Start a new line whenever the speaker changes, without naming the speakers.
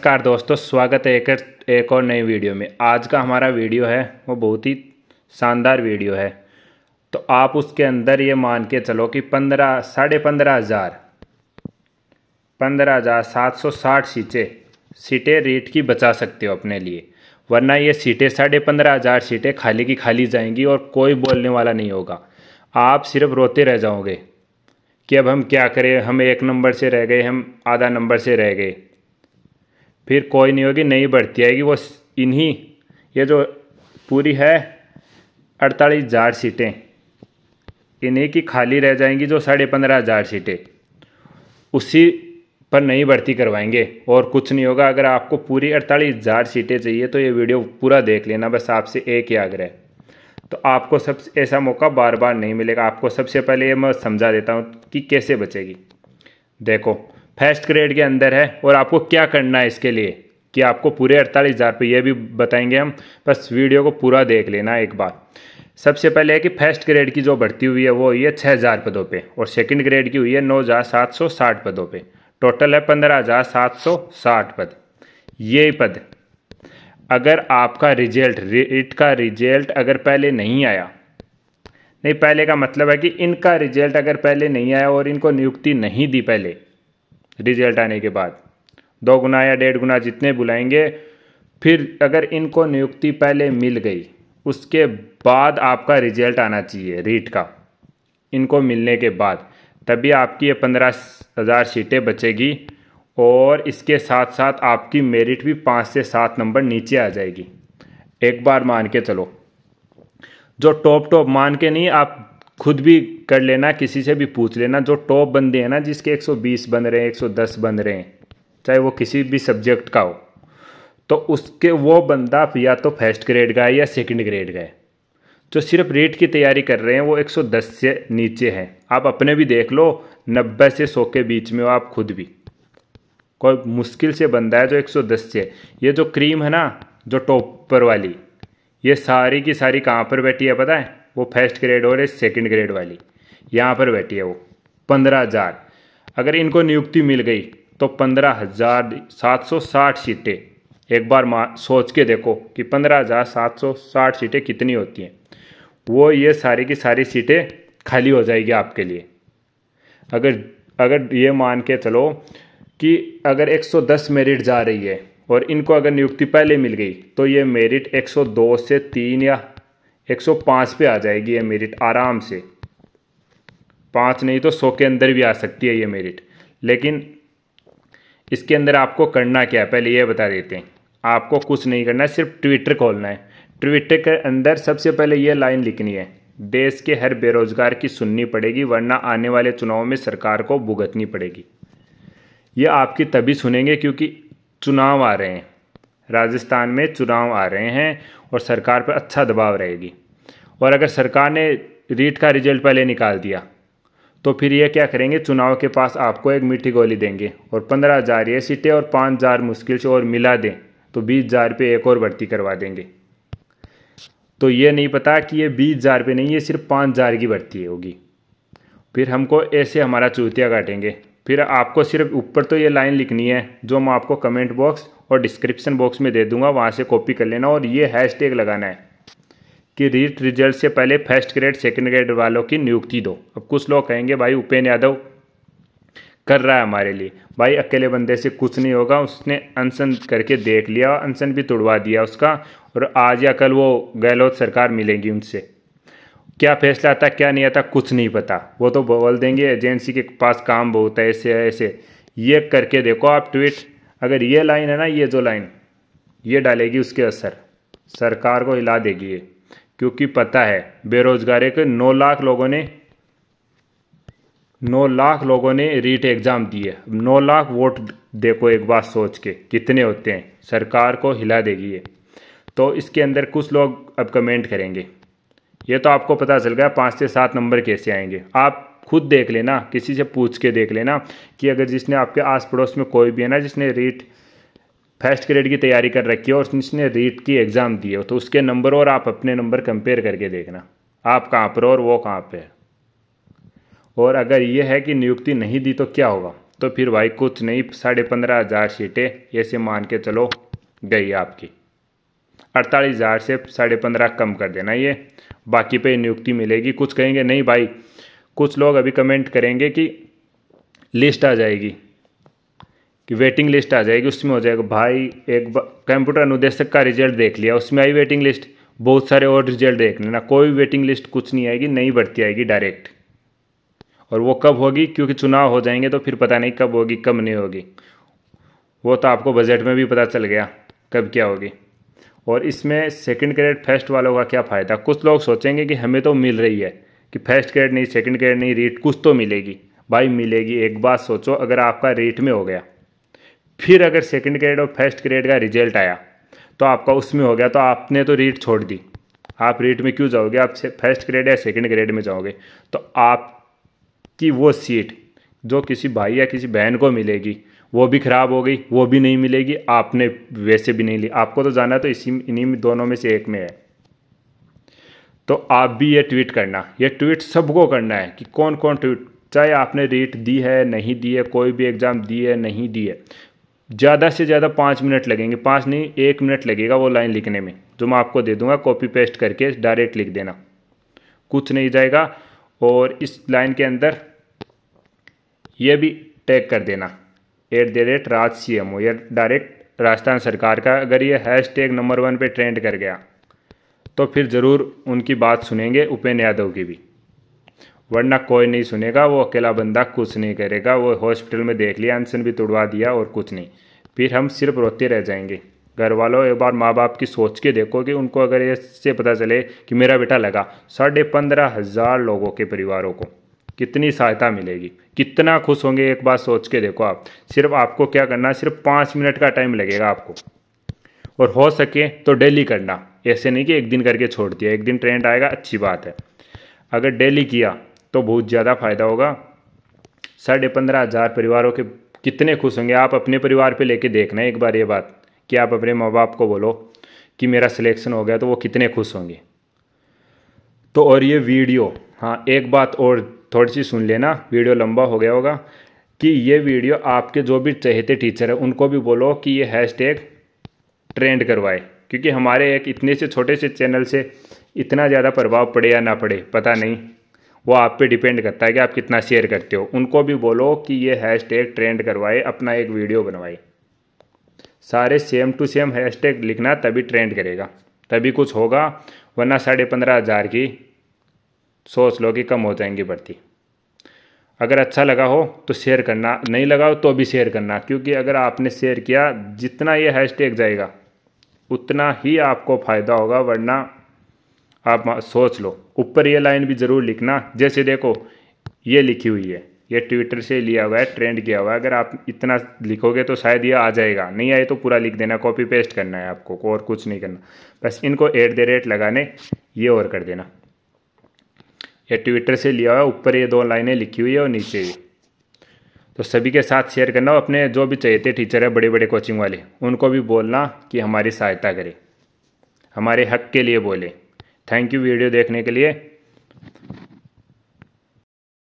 नमस्कार दोस्तों स्वागत है एक एक और नई वीडियो में आज का हमारा वीडियो है वो बहुत ही शानदार वीडियो है तो आप उसके अंदर ये मान के चलो कि पंद्रह साढ़े पंद्रह हज़ार पंद्रह हज़ार सात सौ साठ सीटें सीटें रेट की बचा सकते हो अपने लिए वरना ये सीटें साढ़े पंद्रह हज़ार सीटें खाली की खाली जाएंगी और कोई बोलने वाला नहीं होगा आप सिर्फ रोते रह जाओगे कि अब हम क्या करें हम एक नंबर से रह गए हम आधा नंबर से रह गए फिर कोई नहीं होगी नहीं बढ़ती आएगी वो इन्हीं ये जो पूरी है अड़तालीस हज़ार सीटें इन्हीं की खाली रह जाएंगी जो साढ़े पंद्रह हज़ार सीटें उसी पर नई भर्ती करवाएंगे और कुछ नहीं होगा अगर आपको पूरी अड़तालीस हज़ार सीटें चाहिए तो ये वीडियो पूरा देख लेना बस आपसे एक ही आग्रह तो आपको सब ऐसा मौका बार बार नहीं मिलेगा आपको सबसे पहले ये मैं समझा देता हूँ कि कैसे बचेगी देखो फर्स्ट ग्रेड के अंदर है और आपको क्या करना है इसके लिए कि आपको पूरे अड़तालीस हज़ार रुपये ये भी बताएंगे हम बस वीडियो को पूरा देख लेना एक बार सबसे पहले है कि फर्स्ट ग्रेड की जो भर्ती हुई है वो हुई है छः हज़ार पदों पे और सेकंड ग्रेड की हुई है नौ हज़ार सात सौ साठ पदों पे टोटल है पंद्रह हज़ार सात सौ साठ पद ये पद अगर आपका रिजल्ट रिट का रिजल्ट अगर पहले नहीं आया नहीं पहले का मतलब है कि इनका रिजल्ट अगर पहले नहीं आया और इनको नियुक्ति नहीं दी पहले रिजल्ट आने के बाद दो गुना या डेढ़ गुना जितने बुलाएंगे फिर अगर इनको नियुक्ति पहले मिल गई उसके बाद आपका रिजल्ट आना चाहिए रीट का इनको मिलने के बाद तभी आपकी ये पंद्रह हज़ार सीटें बचेगी और इसके साथ साथ आपकी मेरिट भी पाँच से सात नंबर नीचे आ जाएगी एक बार मान के चलो जो टॉप टॉप मान के नहीं आप खुद भी कर लेना किसी से भी पूछ लेना जो टॉप बंदे हैं ना जिसके 120 बन रहे हैं 110 बन रहे हैं चाहे वो किसी भी सब्जेक्ट का हो तो उसके वो बंदा या तो फर्स्ट ग्रेड का है या सेकंड ग्रेड का है जो सिर्फ रेट की तैयारी कर रहे हैं वो 110 से नीचे हैं आप अपने भी देख लो नब्बे से सौ के बीच में हो आप खुद भी कोई मुश्किल से बंदा है जो एक से ये जो क्रीम है ना जो टॉपर वाली ये सारी की सारी कहाँ पर बैठी है पता है वो फर्स्ट ग्रेड और सेकंड ग्रेड वाली यहाँ पर बैठी है वो पंद्रह हज़ार अगर इनको नियुक्ति मिल गई तो पंद्रह हज़ार सात सौ साठ सीटें एक बार मा सोच के देखो कि पंद्रह हज़ार सात सौ साठ सीटें कितनी होती हैं वो ये सारी की सारी सीटें खाली हो जाएगी आपके लिए अगर अगर ये मान के चलो कि अगर एक सौ दस मेरिट जा रही है और इनको अगर नियुक्ति पहले मिल गई तो ये मेरिट एक सौ दो से तीन या एक सौ पाँच पे आ जाएगी ये मेरिट आराम से पाँच नहीं तो सौ के अंदर भी आ सकती है ये मेरिट लेकिन इसके अंदर आपको करना क्या है पहले ये बता देते हैं आपको कुछ नहीं करना है सिर्फ ट्विटर खोलना है ट्विटर के अंदर सबसे पहले ये लाइन लिखनी है देश के हर बेरोजगार की सुननी पड़ेगी वरना आने वाले चुनाव में सरकार को भुगतनी पड़ेगी ये आपकी तभी सुनेंगे क्योंकि चुनाव आ रहे हैं राजस्थान में चुनाव आ रहे हैं और सरकार पर अच्छा दबाव रहेगी और अगर सरकार ने रीट का रिजल्ट पहले निकाल दिया तो फिर ये क्या करेंगे चुनाव के पास आपको एक मीठी गोली देंगे और पंद्रह हज़ार ये सीटें और पाँच हज़ार मुश्किल से और मिला दें तो बीस हज़ार रुपये एक और भर्ती करवा देंगे तो ये नहीं पता कि ये बीस हज़ार रुपये नहीं ये सिर्फ पाँच हज़ार की भर्ती होगी फिर हमको ऐसे हमारा चूतिया काटेंगे फिर आपको सिर्फ ऊपर तो ये लाइन लिखनी है जो मैं आपको कमेंट बॉक्स और डिस्क्रिप्शन बॉक्स में दे दूंगा वहाँ से कॉपी कर लेना और ये हैशटैग लगाना है कि रीट रिजल्ट से पहले फर्स्ट ग्रेड सेकेंड ग्रेड वालों की नियुक्ति दो अब कुछ लोग कहेंगे भाई उपेन यादव कर रहा है हमारे लिए भाई अकेले बंदे से कुछ नहीं होगा उसने अनशन करके देख लिया अनशन भी तोड़वा दिया उसका और आज या कल वो गहलोत सरकार मिलेंगी उनसे क्या फैसला आता क्या नहीं आता कुछ नहीं पता वो तो बोल देंगे एजेंसी के पास काम बहुत है ऐसे है ऐसे ये करके देखो आप ट्वीट अगर ये लाइन है ना ये जो लाइन ये डालेगी उसके असर सरकार को हिला देगी ये क्योंकि पता है बेरोजगारी के नौ लाख लोगों ने नौ लाख लोगों ने रीट एग्ज़ाम दिए नौ लाख वोट देखो एक बार सोच के कितने होते हैं सरकार को हिला देगी ये तो इसके अंदर कुछ लोग अब कमेंट करेंगे ये तो आपको पता चल गया पाँच से सात नंबर कैसे आएंगे आप खुद देख लेना किसी से पूछ के देख लेना कि अगर जिसने आपके आस पड़ोस में कोई भी है ना जिसने रीट फर्स्ट ग्रेड की तैयारी कर रखी है और उसने रीट की एग्ज़ाम दी है तो उसके नंबर और आप अपने नंबर कंपेयर करके देखना आप कहाँ पर हो और वो कहाँ पर है और अगर ये है कि नियुक्ति नहीं दी तो क्या होगा तो फिर भाई कुछ नहीं साढ़े पंद्रह हज़ार सीटें ऐसे मान के चलो गई आपकी अड़तालीस हज़ार से साढ़े पंद्रह कम कर देना ये बाकी पे नियुक्ति मिलेगी कुछ कहेंगे नहीं भाई कुछ लोग अभी कमेंट करेंगे कि लिस्ट आ जाएगी कि वेटिंग लिस्ट आ जाएगी उसमें हो जाएगा भाई एक कंप्यूटर अनुदेशक का रिजल्ट देख लिया उसमें आई वेटिंग लिस्ट बहुत सारे और रिजल्ट देख लेना कोई वेटिंग लिस्ट कुछ नहीं आएगी नई बढ़ती आएगी डायरेक्ट और वो कब होगी क्योंकि चुनाव हो जाएंगे तो फिर पता नहीं कब होगी कब नहीं होगी वो तो आपको बजट में भी पता चल गया कब क्या होगी और इसमें सेकंड ग्रेड फर्स्ट वालों का क्या फ़ायदा कुछ लोग सोचेंगे कि हमें तो मिल रही है कि फर्स्ट ग्रेड नहीं सेकंड ग्रेड नहीं रीट कुछ तो मिलेगी भाई मिलेगी एक बात सोचो अगर आपका रीट में हो गया फिर अगर सेकेंड ग्रेड और फर्स्ट ग्रेड का रिजल्ट आया तो आपका उसमें हो गया तो आपने तो रीट छोड़ दी आप रीट में क्यों जाओगे आप फर्स्ट ग्रेड या सेकेंड ग्रेड में जाओगे तो आपकी वो सीट जो किसी भाई या किसी बहन को मिलेगी वो भी ख़राब हो गई वो भी नहीं मिलेगी आपने वैसे भी नहीं ली आपको तो जाना तो इसी इन्हीं दोनों में से एक में है तो आप भी ये ट्वीट करना ये ट्वीट सबको करना है कि कौन कौन ट्वीट चाहे आपने रेट दी है नहीं दी है कोई भी एग्ज़ाम दी है नहीं दी है ज़्यादा से ज़्यादा पाँच मिनट लगेंगे पाँच नहीं एक मिनट लगेगा वो लाइन लिखने में जो मैं आपको दे दूंगा कॉपी पेस्ट करके डायरेक्ट लिख देना कुछ नहीं जाएगा और इस लाइन के अंदर ये भी टैग कर देना at the rate Raj C M O यह डायरेक्ट राजस्थान सरकार का अगर ये हैश टैग नंबर वन पे ट्रेंड कर गया तो फिर ज़रूर उनकी बात सुनेंगे उपेन्द्र यादव की भी वरना कोई नहीं सुनेगा वो अकेला बंदा कुछ नहीं करेगा वो हॉस्पिटल में देख लिया अनशन भी तोड़वा दिया और कुछ नहीं फिर हम सिर्फ रोते रह जाएंगे घर वालों एक बार माँ बाप की सोच के देखो कि उनको अगर इससे पता चले कि मेरा बेटा लगा साढ़े पंद्रह हज़ार लोगों के परिवारों को कितनी सहायता मिलेगी कितना खुश होंगे एक बार सोच के देखो आप सिर्फ आपको क्या करना सिर्फ पाँच मिनट का टाइम लगेगा आपको और हो सके तो डेली करना ऐसे नहीं कि एक दिन करके छोड़ दिया एक दिन ट्रेंड आएगा अच्छी बात है अगर डेली किया तो बहुत ज़्यादा फायदा होगा साढ़े पंद्रह हज़ार परिवारों के कितने खुश होंगे आप अपने परिवार पे लेके देखना एक बार ये बात कि आप अपने माँ बाप को बोलो कि मेरा सिलेक्शन हो गया तो वो कितने खुश होंगे तो और ये वीडियो हाँ एक बात और थोड़ी सी सुन लेना वीडियो लंबा हो गया होगा कि ये वीडियो आपके जो भी चहेते टीचर हैं उनको भी बोलो कि ये हैशटैग ट्रेंड करवाए क्योंकि हमारे एक इतने से छोटे से चैनल से इतना ज़्यादा प्रभाव पड़े या ना पड़े पता नहीं वो आप पे डिपेंड करता है कि आप कितना शेयर करते हो उनको भी बोलो कि ये हैशटैग ट्रेंड करवाए अपना एक वीडियो बनवाए सारे सेम टू सेम हैशटैग लिखना तभी ट्रेंड करेगा तभी कुछ होगा वरना साढ़े पंद्रह हज़ार की सोच लो कि कम हो जाएंगी बढ़ती अगर अच्छा लगा हो तो शेयर करना नहीं लगा हो तो भी शेयर करना क्योंकि अगर आपने शेयर किया जितना ये हैश जाएगा उतना ही आपको फ़ायदा होगा वरना आप सोच लो ऊपर ये लाइन भी ज़रूर लिखना जैसे देखो ये लिखी हुई है ये ट्विटर से लिया हुआ है ट्रेंड किया हुआ है अगर आप इतना लिखोगे तो शायद ये आ जाएगा नहीं आए तो पूरा लिख देना कॉपी पेस्ट करना है आपको और कुछ नहीं करना बस इनको एट द रेट लगाने ये और कर देना ये ट्विटर से लिया हुआ है ऊपर ये दो लाइनें लिखी हुई है और नीचे ये तो सभी के साथ शेयर करना और अपने जो भी चाहिए थे टीचर है बड़े बड़े कोचिंग वाले उनको भी बोलना कि हमारी सहायता करें हमारे हक के लिए बोले थैंक यू वीडियो देखने के लिए